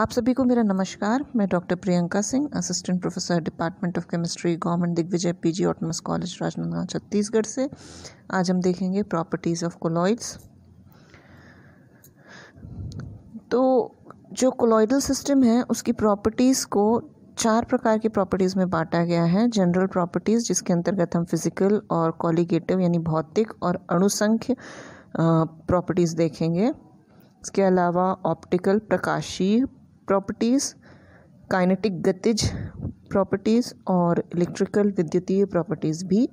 आप सभी को मेरा नमस्कार मैं doctor Priyanka Singh assistant professor department of chemistry government Digvijay PG autonomous college Rajnandgaon Chhattisgarh से आज हम देखेंगे प्रॉपर्टीज़ ऑफ कोलॉइड्स तो जो कोलॉइडल सिस्टम है उसकी प्रॉपर्टीज़ को चार प्रकार की प्रॉपर्टीज़ में बांटा गया है जनरल प्रॉपर्टीज़ जिसके अंतर्गत हम फिजिकल और कॉलीगेटिव यानी भौतिक और अणुसंख्य प्रॉपर्टीज़ देखेंगे इसके अलावा ऑप्टिकल प्रकाशीय प्रॉपर्टीज़ काइनेटिक गतिज प्रॉपर्टीज़ और इलेक्ट्रिकल विद्युतीय प्रॉपर्टीज़ भी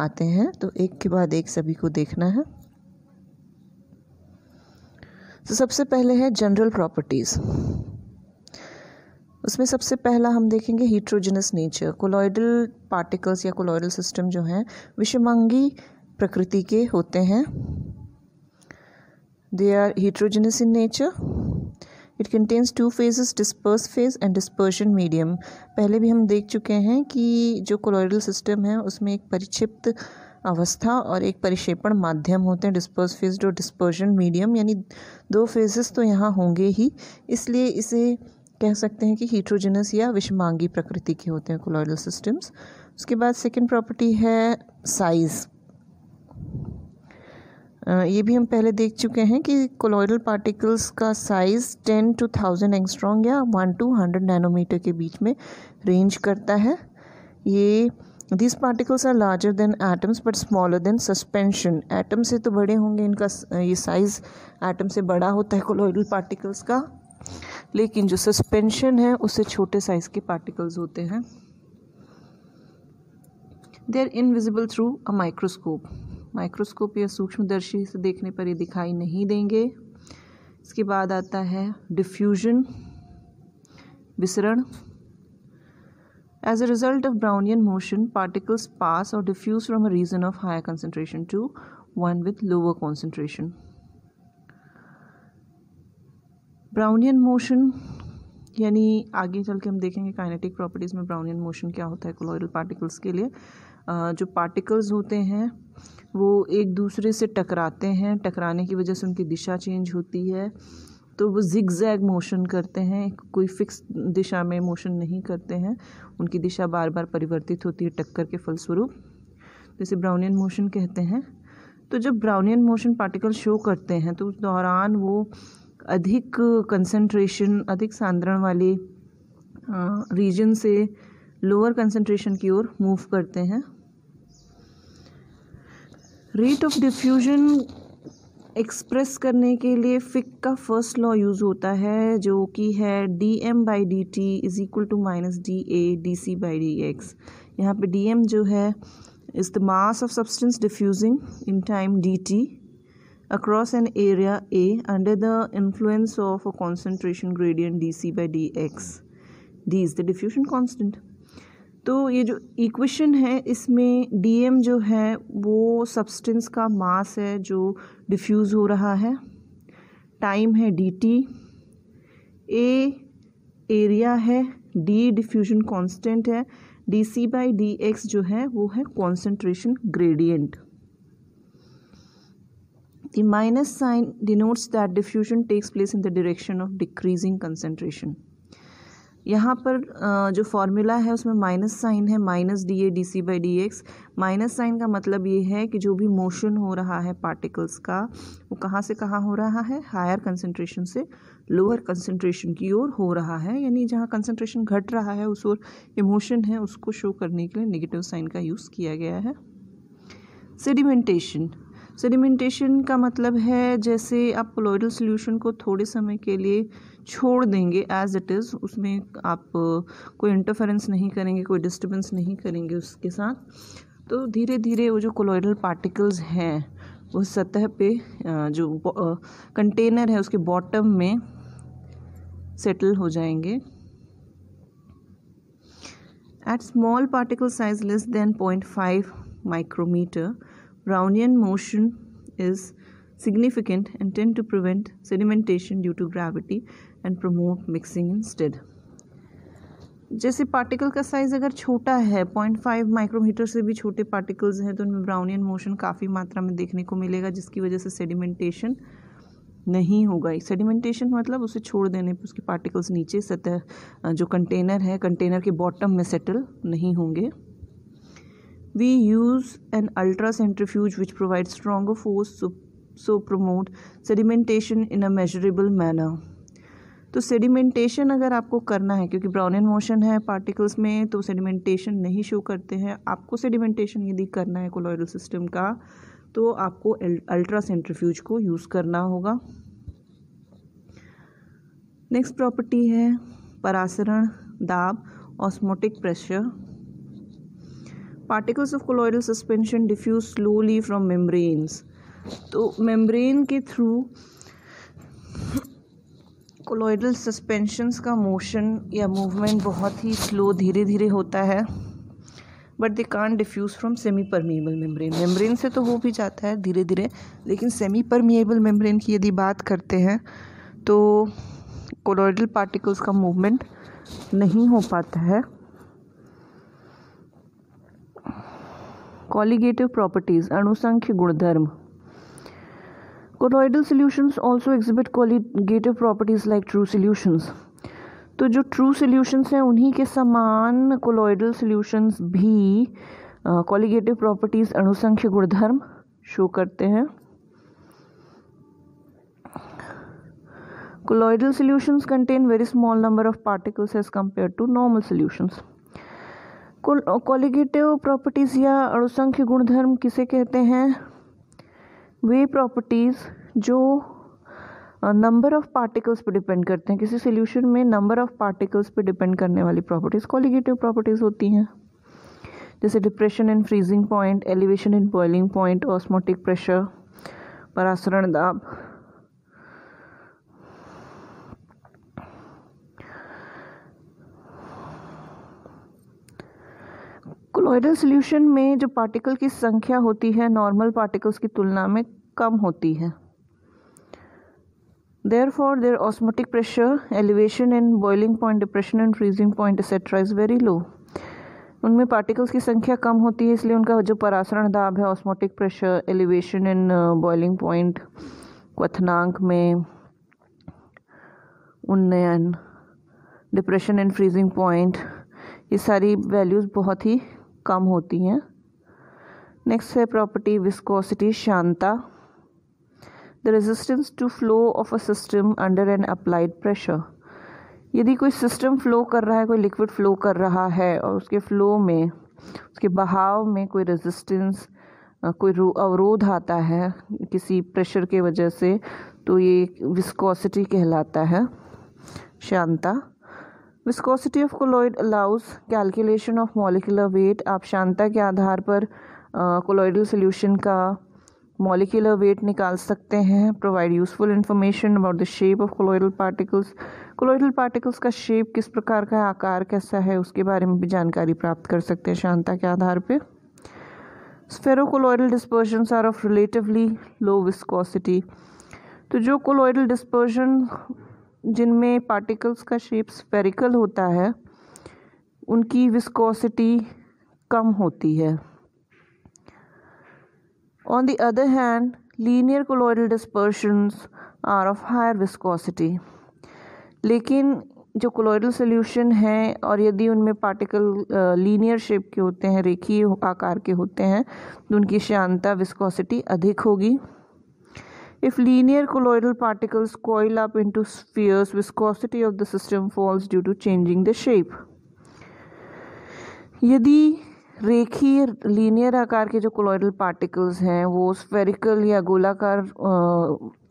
आते हैं तो एक के बाद एक सभी को देखना है तो सबसे पहले है जनरल प्रॉपर्टीज़ उसमें सबसे पहला हम देखेंगे हीट्रोजनस नेचर कोलॉइडल पार्टिकल्स या कोलॉइडल सिस्टम जो हैं विषमांगी प्रकृति के होते हैं they are heterogeneous in nature it contains two phases disperse phase and dispersion medium पहले भी हम देख चुके हैं कि जो कोलोइडल सिस्टम है उसमें एक परिक्षिप्त अवस्था और एक परिक्षेपण माध्यम होते हैं डिस्पर्स फेज और डिस्पर्शन मीडियम यानी दो फेजेस तो यहाँ होंगे ही इसलिए इसे कह सकते हैं कि हीट्रोजेनस या विषमांगी प्रकृति के होते हैं कोलोइडल सिस्टम्स उसके बाद सेकेंड प्रॉपर्टी है साइज़ ये भी हम पहले देख चुके हैं कि कोलोइडल पार्टिकल्स का size ten to thousand angstrom या वन टू हंड्रेड नैनोमीटर के बीच में रेंज करता है ये this particles are larger than atoms but smaller than suspension atom से तो बड़े होंगे इनका ये साइज़ एटम से बड़ा होता है कोलोइडल पार्टिकल्स का लेकिन जो सस्पेंशन है उससे छोटे साइज़ के पार्टिकल्स होते हैं they are invisible through a microscope microscope या सूक्ष्मदर्शी से देखने पर ये दिखाई नहीं देंगे इसके बाद आता है डिफ्यूजन विसरण as a result of Brownian motion particles pass और diffuse from a region of higher concentration to one with lower concentration Brownian motion यानी आगे चल के हम देखेंगे काइनेटिक प्रॉपर्टीज़ में ब्राउनियन मोशन क्या होता है क्लोरल पार्टिकल्स के लिए जो पार्टिकल्स होते हैं वो एक दूसरे से टकराते हैं टकराने की वजह से उनकी दिशा चेंज होती है तो वो जिग जैग मोशन करते हैं कोई फिक्स दिशा में मोशन नहीं करते हैं उनकी दिशा बार बार परिवर्तित होती है टक्कर के फलस्वरूप जैसे ब्राउनियन मोशन कहते हैं तो जब ब्राउनियन मोशन पार्टिकल शो करते हैं तो उस दौरान वो अधिक कंसंट्रेशन अधिक सांद्रण वाले रीजन से लोअर कंसंट्रेशन की ओर मूव करते हैं रेट ऑफ डिफ्यूजन एक्सप्रेस करने के लिए फ़िक का फर्स्ट लॉ यूज़ होता है जो कि है D M by D T is equal to minus D A D C by D X यहाँ पर डी एम जो है is the mass of substance diffusing in time D T across an area A under the influence of a concentration gradient D C by D X D is the diffusion constant तो ये जो equation है इसमें DM जो है वो substance का मास है जो डिफ्यूज़ हो रहा है टाइम है डीटी ए एरिया है डी डिफ्यूजन कांस्टेंट है D C by D X जो है वो है concentration gradient the minus sign denotes that diffusion takes place in the direction of decreasing concentration यहाँ पर जो फॉर्मूला है उसमें माइनस साइन है minus D A D C by D X minus sign का मतलब ये है कि जो भी मोशन हो रहा है पार्टिकल्स का वो कहाँ से कहाँ हो रहा है हायर कंसनट्रेशन से लोअर कंसनट्रेशन की ओर हो रहा है यानी जहाँ कंसनट्रेशन घट रहा है उस ओर इमोशन है उसको शो करने के लिए निगेटिव साइन का यूज़ किया गया है सेडिमेंटेशन सेडिमेंटेशन का मतलब है जैसे आप पोलोइडल सोल्यूशन को थोड़े समय के लिए छोड़ देंगे एज इट इज़ उसमें आप कोई इंटरफेरेंस नहीं करेंगे कोई डिस्टर्बेंस नहीं करेंगे उसके साथ तो धीरे धीरे वो जो कोलोइडल पार्टिकल्स हैं वो सतह पे जो कंटेनर है उसके बॉटम में सेटल हो जाएंगे at small particle size less than point five micrometre Brownian motion is significant and tend to prevent sedimentation due to gravity and promote instead जैसे पार्टिकल का साइज़ अगर छोटा है पॉइंट फाइव माइक्रोमीटर से भी छोटे पार्टिकल्स हैं तो उनमें ब्राउनियन मोशन काफ़ी मात्रा में देखने को मिलेगा जिसकी वजह से सेडिमेंटेशन नहीं होगा सेडिमेंटेशन मतलब उसे छोड़ देने पर उसके पार्टिकल्स नीचे सतह जो कंटेनर है कंटेनर के बॉटम में सेटल नहीं होंगे we use an ultra centrifuge which provide strong force so promote sedimentation in a measurable manner तो सेडिमेंटेशन अगर आपको करना है क्योंकि ब्राउन एंड मोशन है पार्टिकल्स में तो सेडिमेंटेशन नहीं शो करते हैं आपको सेडिमेंटेशन यदि करना है कोलोइडल सिस्टम का तो आपको अल्ट्रा सेंट्रीफ्यूज को यूज़ करना होगा नेक्स्ट प्रॉपर्टी है परासरण दाब osmotic pressure particles of colloidal suspension diffuse slowly from membranes तो मेम्ब्रेन के थ्रू कोलोइडल सस्पेंशंस का मोशन या मूवमेंट बहुत ही स्लो धीरे धीरे होता है but they can diffuse from semi permeable membrane membrane से तो हो भी जाता है धीरे धीरे लेकिन सेमी परमिएबल मेम्ब्रेन की यदि बात करते हैं तो कोलोइडल पार्टिकल्स का मूवमेंट नहीं हो पाता है कॉलीगेटिव प्रॉपर्टीज़ अणुसंख्य गुणधर्म colloidal solutions also exhibit colligative properties like true solutions तो जो ट्रू सोल्यूशंस हैं उन्हीं के समान कोलोइडल सोल्यूशंस भी कोलिगेटिव प्रॉपर्टीज़ अणुसंख्य गुणधर्म शो करते हैं colloidal solutions contain very small number of particles as compare to normal solutions colligative properties या अणुसंख्य गुणधर्म किसे कहते हैं वे प्रॉपर्टीज़ जो नंबर ऑफ़ पार्टिकल्स पे डिपेंड करते हैं किसी सोल्यूशन में नंबर ऑफ़ पार्टिकल्स पे डिपेंड करने वाली प्रॉपर्टीज़ कॉलिगेटिव प्रॉपर्टीज़ होती हैं जैसे depression in freezing point elevation in boiling point osmotic pressure परासरण दाब कोलोइडल सोल्यूशन में जो पार्टिकल की संख्या होती है नॉर्मल पार्टिकल्स की तुलना में कम होती है therefore their osmotic pressure elevation and boiling point depression and freezing point etcetera is very low उनमें पार्टिकल्स की संख्या कम होती है इसलिए उनका जो परासरण दाब है osmotic pressure elevation and boiling point क्वथनांक में उन्नयन डिप्रेशन एंड फ्रीजिंग पॉइंट ये सारी वैल्यूज़ बहुत ही कम होती हैं नेक्स्ट है प्रॉपर्टी विस्कोसिटी शांता the resistance to flow of a system under an applied pressure यदि कोई सिस्टम फ्लो कर रहा है कोई लिक्विड फ्लो कर रहा है और उसके फ्लो में उसके बहाव में कोई रेजिस्टेंस कोई अवरोध आता है किसी प्रेशर के वजह से तो ये विस्कोसिटी कहलाता है शांता viscosity of colloid allows calculation of molecular weight आप शांता के आधार पर कोलोइडल uh, सोल्यूशन का मॉलिकुलर वेट निकाल सकते हैं provide useful information about the shape of colloidal particles colloidal particles का शेप किस प्रकार का आकार कैसा है उसके बारे में भी जानकारी प्राप्त कर सकते हैं शांता के आधार पर spherocolloidal dispersion are of relatively low viscosity तो जो कोलोइडल डिस्पर्जन जिनमें पार्टिकल्स का शेप स्फेरिकल होता है उनकी विस्कोसिटी कम होती है on the other hand linear colloidal dispersions are of higher viscosity लेकिन जो कोलोइडल सोल्यूशन हैं और यदि उनमें पार्टिकल लीनियर शेप के होते हैं रेखीय आकार के होते हैं तो उनकी श्यांता विस्कोसिटी अधिक होगी If linear colloidal particles coil up into spheres, viscosity of the system falls due to changing the shape. यदि रेखीय लीनियर आकार के जो कोलोइडल पार्टिकल्स हैं वो स्फेरिकल या गोलाकार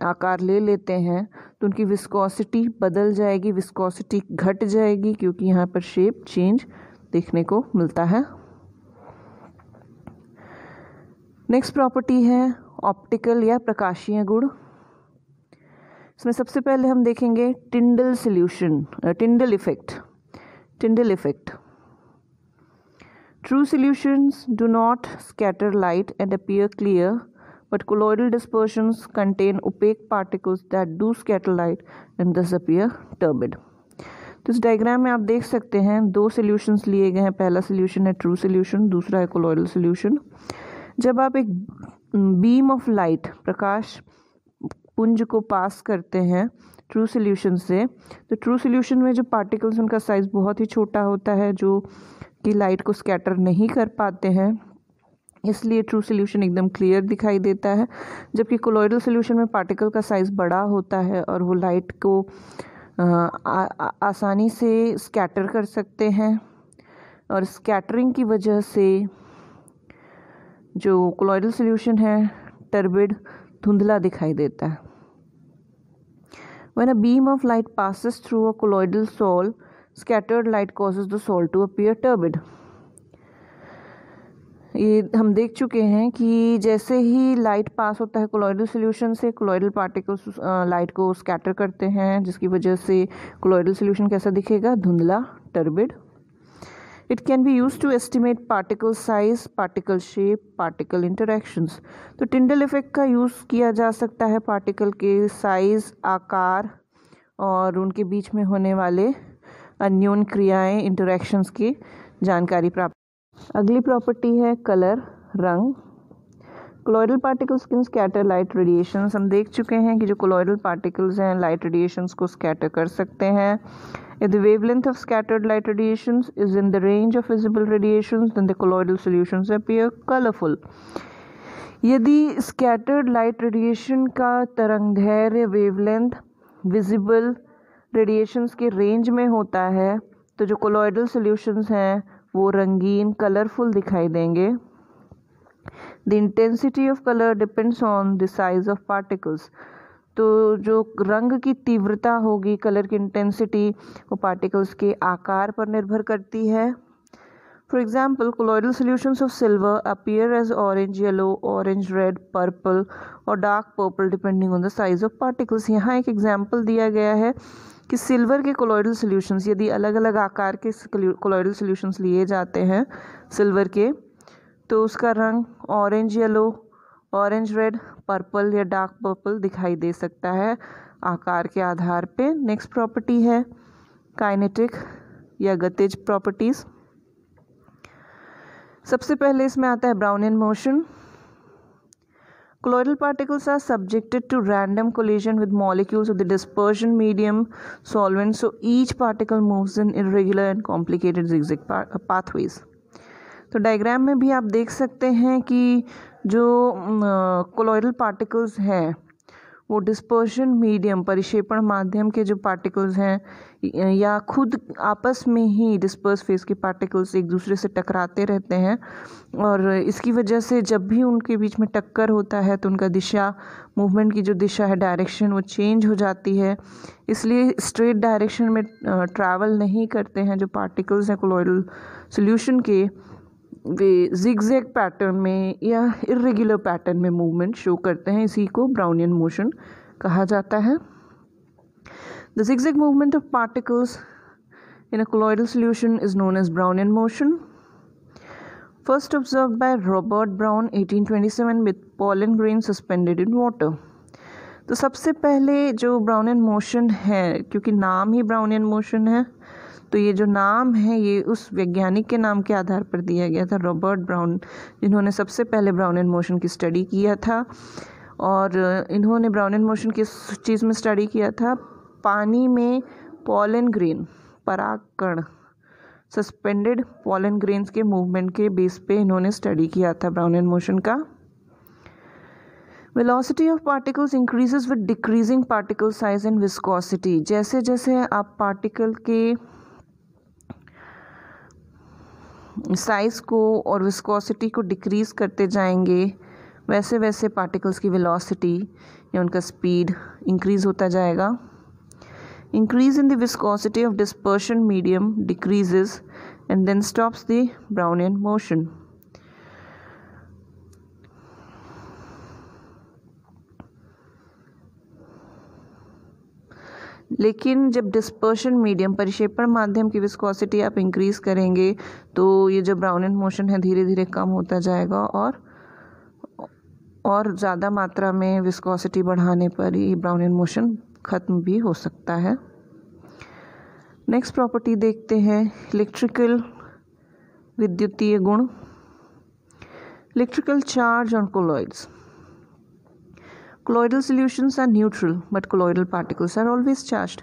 आकार ले लेते हैं तो उनकी विस्कोसिटी बदल जाएगी विस्कोसिटी घट जाएगी क्योंकि यहाँ पर शेप चेंज देखने को मिलता है नेक्स्ट प्रॉपर्टी है ऑप्टिकल या प्रकाशीय गुण इसमें सबसे पहले हम देखेंगे Tyndall solution Tyndall effect Tyndall effect true solutions do not scatter light and appear clear but colloidal dispersions contain opaque particles that do scatter light and thus appear turbid तो इस डायग्राम में आप देख सकते हैं दो सोल्यूशन लिए गए हैं पहला सोल्यूशन है ट्रू सोल्यूशन दूसरा है कोलोइडल सोल्यूशन जब आप एक बीम ऑफ लाइट प्रकाश पुंज को पास करते हैं ट्रू सोल्यूशन से तो ट्रू सोल्यूशन में जो पार्टिकल्स उनका साइज़ बहुत ही छोटा होता है जो कि लाइट को स्कैटर नहीं कर पाते हैं इसलिए ट्रू सोल्यूशन एकदम क्लियर दिखाई देता है जबकि कोलोइडल सोल्यूशन में पार्टिकल का साइज़ बड़ा होता है और वो लाइट को आ, आ, आ, आसानी से स्कैटर कर सकते हैं और स्कैटरिंग की वजह से जो क्लोरल सोल्यूशन है टर्बिड धुंधला दिखाई देता है when a beam of light passes through a colloidal sol scattered light causes the sol to appear turbid ये हम देख चुके हैं कि जैसे ही लाइट पास होता है क्लोइडल सोल्यूशन से क्लोइडल पार्टिकल्स लाइट को स्कैटर करते हैं जिसकी वजह से क्लोइडल सोल्यूशन कैसा दिखेगा धुंधला turbid it can be use to estimate particle size particle shape particle interactions तो टिंडल इफेक्ट का यूज़ किया जा सकता है पार्टिकल के साइज आकार और उनके बीच में होने वाले अन्योन क्रियाएं इंटरेक्शंस की जानकारी प्राप्त अगली प्रॉपर्टी है कलर रंग colloidal particles can scatter light radiations हम देख चुके हैं कि जो कोलोइडल पार्टिकल्स हैं लाइट रेडिएशंस को स्कैटर कर सकते हैं the wavelength of scattered light radiations is in the range of visible radiations, then the colloidal solutions appear colourful यदि स्कैटर्ड लाइट रेडिएशन का वेव वेवलेंथ विजिबल रेडिएशंस के range में होता है तो जो कोलोइडल सॉल्यूशंस हैं वो रंगीन कलरफुल दिखाई देंगे the intensity of colour depends on the size of particles तो जो रंग की तीव्रता होगी कलर की इंटेंसिटी वो पार्टिकल्स के आकार पर निर्भर करती है for example colloidal solutions of silver appear as orange yellow orange red purple और dark purple depending on the size of particles यहाँ एक एग्जाम्पल दिया गया है कि सिल्वर के कोलोइडल सोल्यूशंस यदि अलग अलग आकार के कोलोइडल सोल्यूशंस लिए जाते हैं सिल्वर के तो उसका रंग orange yellow orange red purple या डार्क पर्पल दिखाई दे सकता है आकार के आधार पे नेक्स्ट प्रॉपर्टी है काइनेटिक या गतिज प्रॉपर्टीज सबसे पहले इसमें आता है Brownian motion colloidal particles are subjected to random collision with molecules of the dispersion medium solvent so each particle moves in irregular and complicated pathways तो डायग्राम में भी आप देख सकते हैं कि जो कोलोइडल पार्टिकल्स हैं वो डिस्पर्शन मीडियम परिक्षेपण माध्यम के जो पार्टिकल्स हैं या खुद आपस में ही डिस्पर्स फेस के पार्टिकल्स एक दूसरे से टकराते रहते हैं और इसकी वजह से जब भी उनके बीच में टक्कर होता है तो उनका दिशा मूवमेंट की जो दिशा है डायरेक्शन वो चेंज हो जाती है इसलिए स्ट्रेट डायरेक्शन में ट्रैवल नहीं करते हैं जो पार्टिकल्स हैं कोलोइडल सोल्यूशन के वे जिगजैग पैटर्न में या इरेगुलर पैटर्न में मूवमेंट शो करते हैं इसी को ब्राउनियन मोशन कहा जाता है the zigzag movement of particles in a colloidal solution is known as Brownian motion first observe by Robert Brown 1827 with pollen grain suspended in water तो सबसे पहले जो ब्राउनियन मोशन है क्योंकि नाम ही ब्राउनियन मोशन है तो ये जो नाम है ये उस वैज्ञानिक के नाम के आधार पर दिया गया था रॉबर्ट ब्राउन जिन्होंने सबसे पहले ब्राउन एंड मोशन की स्टडी किया था और इन्होंने ब्राउन एंड मोशन किस चीज़ में स्टडी किया था पानी में पॉलन ग्रेन परागकण सस्पेंडेड पॉलन ग्रेन्स के मूवमेंट के बेस पे इन्होंने स्टडी किया था ब्राउन एंड मोशन का velocity of particles increases with decreasing particle size and viscosity जैसे जैसे आप पार्टिकल के साइज़ को और विस्कोसिटी को डिक्रीज करते जाएंगे वैसे वैसे पार्टिकल्स की वेलोसिटी या उनका स्पीड इंक्रीज होता जाएगा increase in the viscosity of dispersion medium decreases and then stops the Brownian motion लेकिन जब डिस्पर्शन मीडियम परिक्षेपण माध्यम की विस्कोसिटी आप इंक्रीज़ करेंगे तो ये जो ब्राउन एंड मोशन है धीरे धीरे कम होता जाएगा और और ज़्यादा मात्रा में विस्कोसिटी बढ़ाने पर ये ब्राउन एंड मोशन ख़त्म भी हो सकता है नेक्स्ट प्रॉपर्टी देखते हैं इलेक्ट्रिकल विद्युतीय गुण electrical charge on colloids colloidal solutions are neutral but colloidal particles are always charge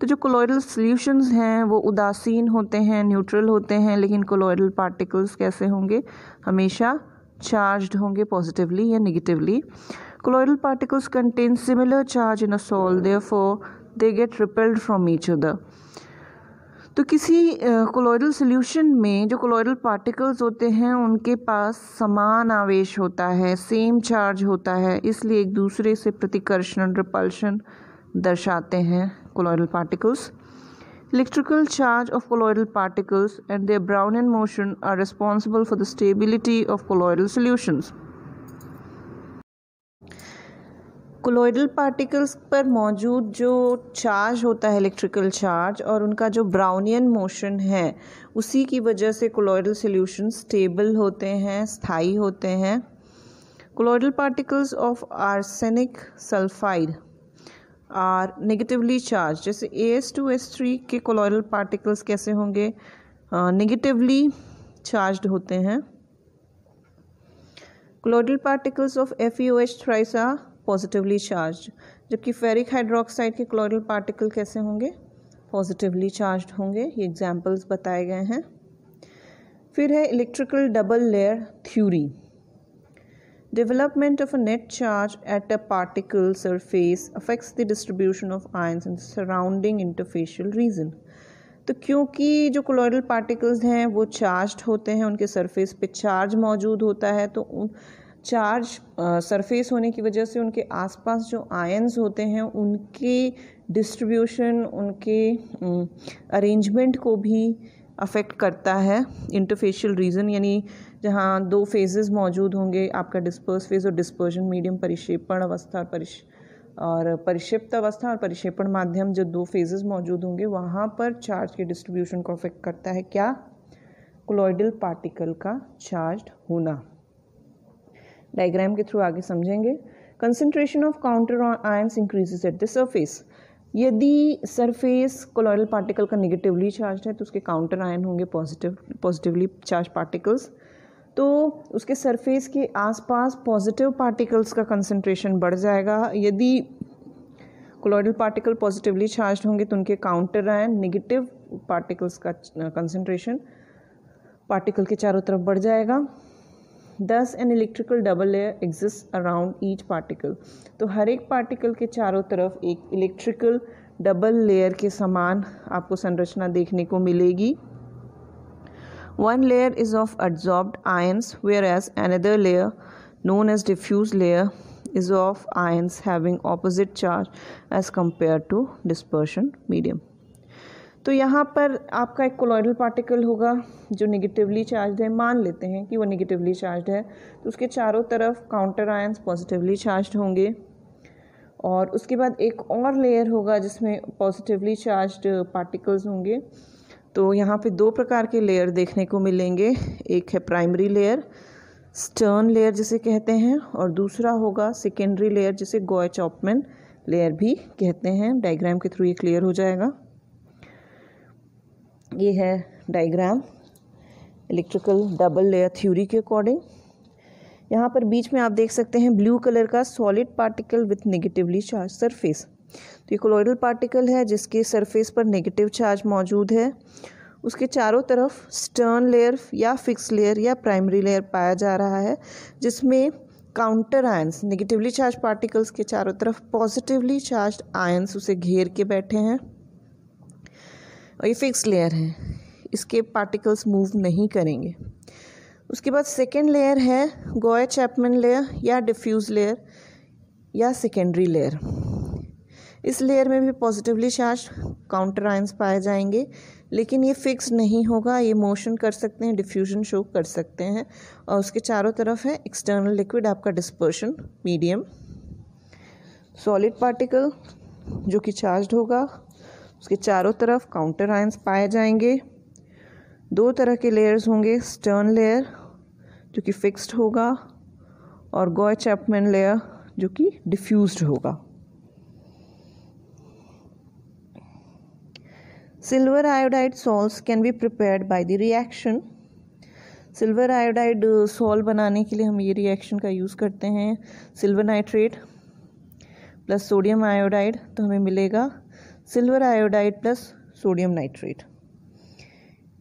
तो जो कोलोइडल सोल्यूशंस हैं वो उदासीन होते हैं न्यूट्रल होते हैं लेकिन कोलोइडल पार्टिकल्स कैसे होंगे हमेशा चार्ज्ड होंगे पॉजिटिवली या negatively colloidal particles contain similar charge in a sol for they get repelled from each other तो किसी कोलोइडल सॉल्यूशन में जो कोलोइडल पार्टिकल्स होते हैं उनके पास समान आवेश होता है सेम चार्ज होता है इसलिए एक दूसरे से प्रतिकर्षण रिपल्शन दर्शाते हैं colloidal particles electrical charge of colloidal particles and their Brownian motion are responsible for the stability of colloidal solutions. Colloidal particles पर मौजूद जो चार्ज होता है इलेक्ट्रिकल चार्ज और उनका जो ब्राउनियन मोशन है उसी की वजह से कोलोइडल सोल्यूशन स्टेबल होते हैं स्थाई होते हैं colloidal particles of arsenic sulphide are negatively charge जैसे A S two S three के कोलोइडल पार्टिकल्स कैसे होंगे नेगेटिवली चार्ज होते हैं colloidal particles of F E O H thrice positively charge जबकि फेरिक हाइड्रोक्साइड के क्लोरल पार्टिकल कैसे होंगे पॉजिटिवली चार्ज होंगे ये एग्जाम्पल्स बताए गए हैं फिर है electrical double layer theory development of a net charge at a particle surface affects the distribution of ions in surrounding interfacial region तो क्योंकि जो क्लोरल पार्टिकल्स हैं वो चार्ज होते हैं उनके सरफेस पे चार्ज मौजूद होता है तो चार्ज सरफेस uh, होने की वजह से उनके आसपास जो आयंस होते हैं उनके डिस्ट्रीब्यूशन उनके अरेंजमेंट um, को भी अफेक्ट करता है इंटरफेशियल रीजन यानी जहाँ दो फेजेस मौजूद होंगे आपका डिस्पर्स फेज और डिस्पर्जन मीडियम परिक्षेपण अवस्था और परिश और परिक्षिप्त अवस्था और परिक्षेपण माध्यम जो दो फेजेस मौजूद होंगे वहाँ पर चार्ज के डिस्ट्रीब्यूशन को अफेक्ट करता है क्या क्लोइडल पार्टिकल का चार्ज होना डायग्राम के थ्रू आगे समझेंगे concentration of counter ions increases at the surface यदि सरफेस कोलोरल पार्टिकल का निगेटिवली चार्ज है तो उसके काउंटर आयन होंगे पॉजिटिव पॉजिटिवली चार्ज पार्टिकल्स तो उसके सरफेस के आसपास पॉजिटिव पार्टिकल्स का कंसनट्रेशन बढ़ जाएगा यदि कोलोरल पार्टिकल पॉजिटिवली चार्ज होंगे तो उनके काउंटर आयन निगेटिव पार्टिकल्स का कंसनट्रेशन पार्टिकल के चारों तरफ बढ़ जाएगा thus an electrical double layer exist around each particle तो हर एक पार्टिकल के चारों तरफ एक इलेक्ट्रिकल डबल लेयर के समान आपको संरचना देखने को मिलेगी one layer is of adsorbed ions whereas an other layer known as diffuse layer is of ions having opposite charge as compare to dispersion medium तो यहाँ पर आपका एक कोलॉइडल पार्टिकल होगा जो निगेटिवली चार्ज है मान लेते हैं कि वो निगेटिवली चार्ज है तो उसके चारों तरफ काउंटर आयंस पॉजिटिवली चार्ज होंगे और उसके बाद एक और लेयर होगा जिसमें पॉजिटिवली चार्ज पार्टिकल्स होंगे तो यहाँ पे दो प्रकार के लेयर देखने को मिलेंगे एक है प्राइमरी लेयर स्टर्न लेयर जिसे कहते हैं और दूसरा होगा सेकेंडरी लेयर जिसे गोए चॉपमैन लेयर भी कहते हैं डायग्राम के थ्रू ये क्लियर हो जाएगा ये है diagram electrical double layer theory के अकॉर्डिंग यहाँ पर बीच में आप देख सकते हैं ब्लू कलर का solid particle with negatively charge surface तो ये कोलोइडल पार्टिकल है जिसके सरफेस पर नेगेटिव चार्ज मौजूद है उसके चारों तरफ स्टर्न लेयर या फिक्स लेयर या प्राइमरी लेयर पाया जा रहा है जिसमें counter ions negatively charge particles के चारों तरफ पॉजिटिवली चार्ज आयंस उसे घेर के बैठे हैं और ये फिक्स लेयर है इसके पार्टिकल्स मूव नहीं करेंगे उसके बाद सेकेंड लेयर है गोय चैपमैन लेयर या डिफ्यूज़ लेयर या सेकेंडरी लेयर इस लेयर में भी पॉजिटिवली चार्ज काउंटर आयंस पाए जाएंगे लेकिन ये फिक्स नहीं होगा ये मोशन कर सकते हैं डिफ्यूजन शो कर सकते हैं और उसके चारों तरफ है एक्सटर्नल लिक्विड आपका डिस्पर्शन मीडियम सॉलिड पार्टिकल जो कि चार्ज होगा उसके चारों तरफ काउंटर आयंस पाए जाएंगे दो तरह के लेयर्स होंगे स्टर्न लेयर जो कि फिक्स्ड होगा और गॉय चैपमैन लेयर जो कि डिफ्यूज होगा silver iodide sols can be prepared by the reaction silver iodide sol बनाने के लिए हम ये रिएक्शन का यूज़ करते हैं silver nitrate plus sodium iodide तो हमें मिलेगा silver iodide plus sodium nitrate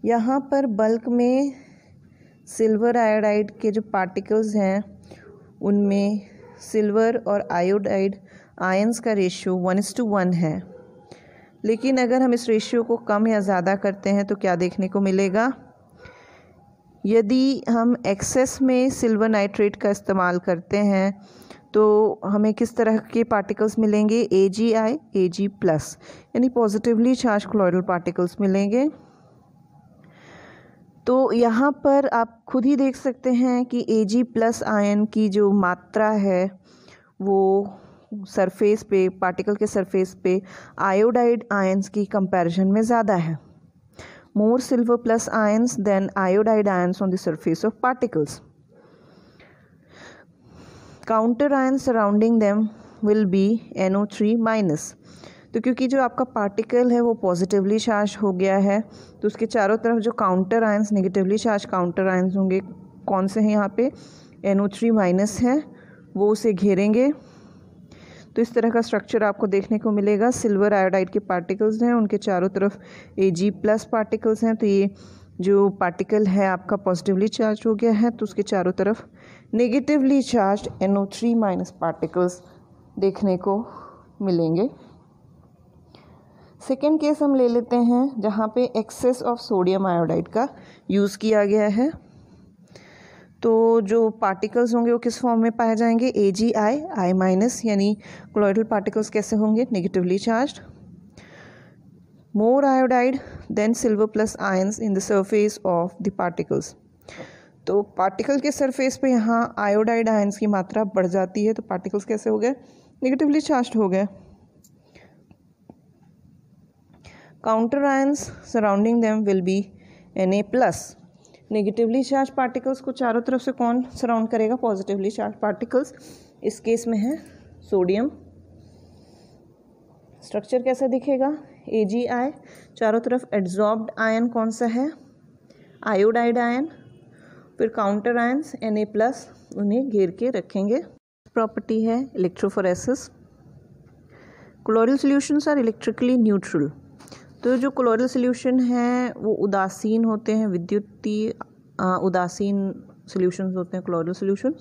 यहाँ पर बल्क में सिल्वर आयोडाइड के जो पार्टिकल्स हैं उनमें सिल्वर और आयोडाइड आयंस का ratio one is to one है लेकिन अगर हम इस रेशियो को कम या ज़्यादा करते हैं तो क्या देखने को मिलेगा यदि हम एक्सेस में सिल्वर नाइट्रेट का इस्तेमाल करते हैं तो हमें किस तरह के पार्टिकल्स मिलेंगे A G I A G plus यानी पॉजिटिवली चार्ज क्लोरल पार्टिकल्स मिलेंगे तो यहाँ पर आप खुद ही देख सकते हैं कि ए जी प्लस आयन की जो मात्रा है वो सरफेस पे पार्टिकल के सरफेस पे आयोडाइड आयन्स की कंपैरिजन में ज़्यादा है more silver plus ions than iodide ions on the surface of particles counter ion surrounding them will be N O three minus तो क्योंकि जो आपका पार्टिकल है वो पॉजिटिवली चार्ज हो गया है तो उसके चारों तरफ जो counter ions negatively charge counter ions होंगे कौन से हैं यहाँ पे एन ओ थ्री माइनस है वो उसे घेरेंगे तो इस तरह का स्ट्रक्चर आपको देखने को मिलेगा सिल्वर आयोडाइड के पार्टिकल्स हैं उनके चारों तरफ ए जी प्लस पार्टिकल्स हैं तो ये जो पार्टिकल है आपका पॉजिटिवली चार्ज हो गया है तो उसके चारों तरफ negatively charge NO three minus particles देखने को मिलेंगे सेकेंड केस हम ले लेते हैं जहाँ पे एक्सेस ऑफ सोडियम आयोडाइड का यूज़ किया गया है तो जो पार्टिकल्स होंगे वो किस फॉर्म में पाए जाएंगे ए जी आई आई माइनस यानी क्लोइडल पार्टिकल्स कैसे होंगे negatively charge more iodide than silver plus ions in the surface of the particles तो पार्टिकल के सरफेस पे यहाँ आयोडाइड आयंस की मात्रा बढ़ जाती है तो पार्टिकल्स कैसे हो गए नेगेटिवली चार्ज हो गए ions surrounding them will be N A plus negatively charge particles को चारों तरफ से कौन सराउंड करेगा पॉजिटिवली चार्ज पार्टिकल्स इस केस में है सोडियम स्ट्रक्चर कैसा दिखेगा ए जी आई चारों तरफ एड्जॉर्ब्ड आयन कौन सा है आयोडाइड आयन फिर counter ions N A plus उन्हें घेर के रखेंगे प्रॉपर्टी है electrophoresis colloidal solution are electrically neutral तो जो क्लोरल सोल्यूशन है वो उदासीन होते हैं विद्युतीय उदासीन सोल्यूशन होते हैं colloidal solution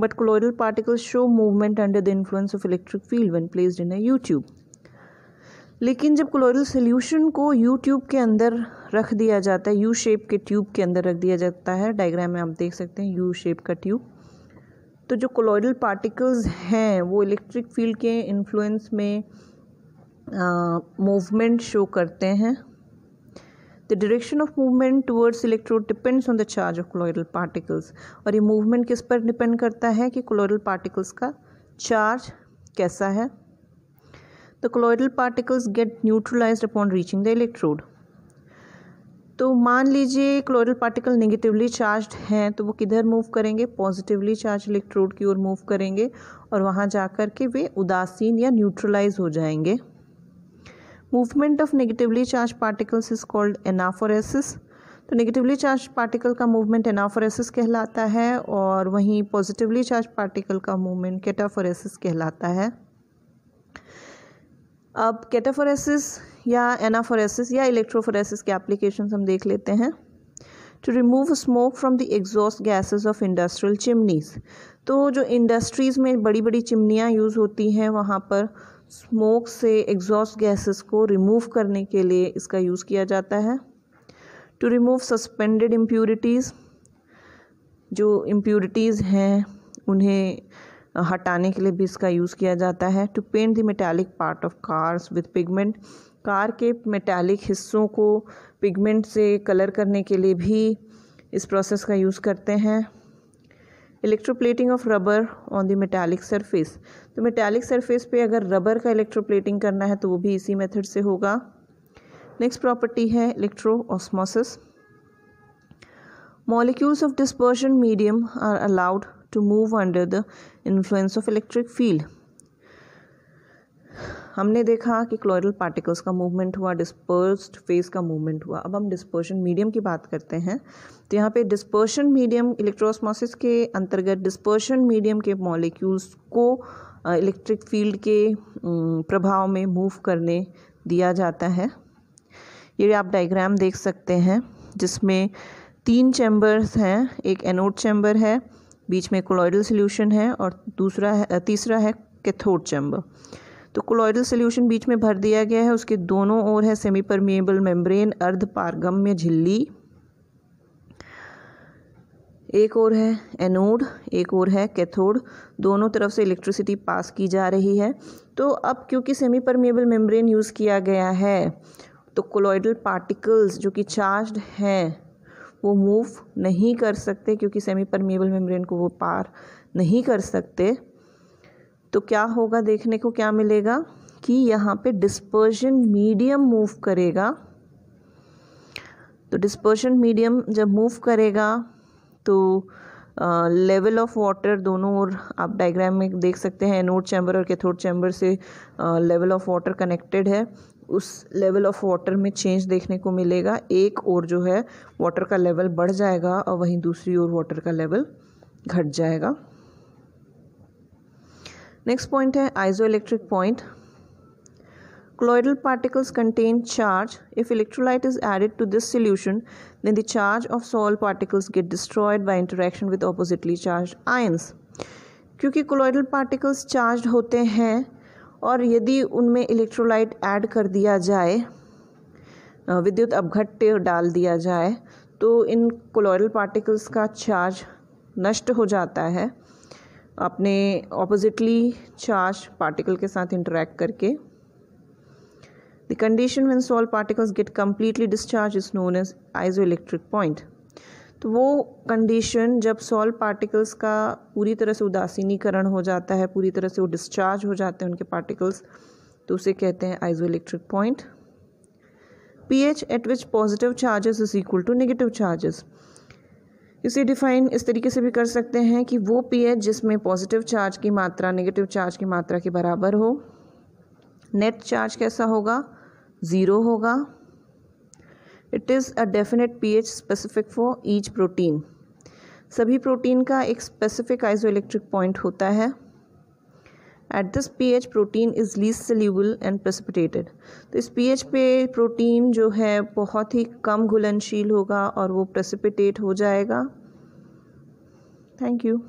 but chloral particles show movement under the influence of electric field when placed in a U tube लेकिन जब क्लोरल सोल्यूशन को यू ट्यूब के अंदर रख दिया जाता है यू शेप के ट्यूब के अंदर रख दिया जाता है डायग्राम में आप देख सकते हैं यू शेप का ट्यूब तो जो क्लोरल पार्टिकल्स हैं वो इलेक्ट्रिक फील्ड के इन्फ्लुएंस में मूवमेंट शो करते हैं the direction of movement towards electrode depends on the charge of colloidal particles और ये मूवमेंट किस पर डिपेंड करता है कि क्लोरल पार्टिकल्स का चार्ज कैसा है the colloidal particles get neutralized upon reaching the electrode तो मान लीजिए क्लोरल पार्टिकल नेगेटिवली चार्ज्ड हैं तो वो किधर मूव करेंगे पॉजिटिवली चार्ज इलेक्ट्रोड की ओर मूव करेंगे और वहाँ जा कर के वे उदासीन या न्यूट्रलाइज हो जाएंगे movement of negatively charge particles is called anaphoresis तो नेगेटिवली चार्ज पार्टिकल का मूवमेंट एनाफोरेसिस कहलाता है और वहीं पॉजिटिवली चार्ज पार्टिकल का मूवमेंट केटाफोरेसिस कहलाता है अब कैटाफोरेसिस या एनाफोरेसिस या इलेक्ट्रोफोरेसिस के एप्लीकेशन हम देख लेते हैं to remove smoke from the exhaust gases of industrial chimneys तो जो इंडस्ट्रीज़ में बड़ी बड़ी चिमनियाँ यूज़ होती हैं वहाँ पर स्मोक से एग्जॉस्ट गैसेस को रिमूव करने के लिए इसका यूज़ किया जाता है टू रिमूव सस्पेंडेड इम्प्योरिटीज़ जो इम्प्योरिटीज़ हैं उन्हें हटाने के लिए भी इसका यूज़ किया जाता है to paint the metallic part of cars with pigment car के मेटालिक हिस्सों को पिगमेंट से कलर करने के लिए भी इस प्रोसेस का यूज़ करते हैं electroplating of rubber on the metallic surface तो मेटालिक सरफेस पे अगर रबर का इलेक्ट्रोप्लेटिंग करना है तो वो भी इसी मेथड से होगा नेक्स्ट प्रॉपर्टी है electro osmosis molecules of dispersion medium are allowed to move under the influence of electric field हमने देखा कि क्लोरल पार्टिकल्स का मूवमेंट हुआ डिस्पर्स्ड फेस का मूवमेंट हुआ अब हम डिस्पर्शन मीडियम की बात करते हैं तो यहाँ पे डिस्पर्शन मीडियम इलेक्ट्रोसमोसिस के अंतर्गत डिस्पर्शन मीडियम के मॉलिक्यूल्स को इलेक्ट्रिक फील्ड के प्रभाव में मूव करने दिया जाता है ये आप डायग्राम देख सकते हैं जिसमें तीन चैम्बर्स हैं एक एनोड चैम्बर है बीच में कोलॉइडल सोल्यूशन है और दूसरा है तीसरा है कैथोड चैम्बर तो कोलॉइडल सोल्यूशन बीच में भर दिया गया है उसके दोनों ओर है सेमी परमिएबल मेम्ब्रेन अर्ध पारगम्य झिल्ली एक और है एनोड एक और है कैथोड दोनों तरफ से इलेक्ट्रिसिटी पास की जा रही है तो अब क्योंकि सेमी परमिएबल मेम्ब्रेन यूज़ किया गया है तो कोलॉइडल पार्टिकल्स जो कि चार्ज्ड हैं वो मूव नहीं कर सकते क्योंकि सेमी परमेबल मेम्ब्रेन को वो पार नहीं कर सकते तो क्या होगा देखने को क्या मिलेगा कि यहाँ पे डिस्पर्जन मीडियम मूव करेगा तो डिस्पर्जन मीडियम जब मूव करेगा तो लेवल ऑफ वाटर दोनों और आप डायग्राम में देख सकते हैं एनोड चैम्बर और कैथोड चैम्बर से लेवल ऑफ वाटर कनेक्टेड है उस लेवल ऑफ वाटर में चेंज देखने को मिलेगा एक और जो है वाटर का लेवल बढ़ जाएगा और वहीं दूसरी ओर वाटर का लेवल घट जाएगा नेक्स्ट पॉइंट है isoelectric point colloidal particles contain charge if electrolyte is added to this solution then the charge of sol particles get destroyed by interaction with oppositely charge ions क्योंकि colloidal particles charge होते हैं और यदि उनमें electrolyte add कर दिया जाए विद्युत अपघट्य डाल दिया जाए तो इन क्लोरल पार्टिकल्स का चार्ज नष्ट हो जाता है अपने ऑपोजिटली चार्ज पार्टिकल के साथ इंटरेक्ट करके condition when when particles get completely discharge is known as isoelectric point तो वो कंडीशन जब सॉल पार्टिकल्स का पूरी तरह से उदासीनीकरण हो जाता है पूरी तरह से वो डिस्चार्ज हो जाते हैं उनके पार्टिकल्स तो उसे कहते हैं isoelectric point P H at which positive charges is equal to negative charges इसे डिफाइन इस तरीके से भी कर सकते हैं कि वो पी एच जिसमें पॉजिटिव चार्ज की मात्रा नेगेटिव चार्ज की मात्रा के बराबर हो नेट चार्ज कैसा होगा ज़ीरो होगा it is a definite pH specific for each protein सभी प्रोटीन का एक स्पेसिफिक आइसोइलेक्ट्रिक पॉइंट होता है at this pH protein is least soluble and precipitated तो इस पी एच पे प्रोटीन जो है बहुत ही कम घुलनशील होगा और वो प्रेसिपिटेट हो जाएगा थैंक यू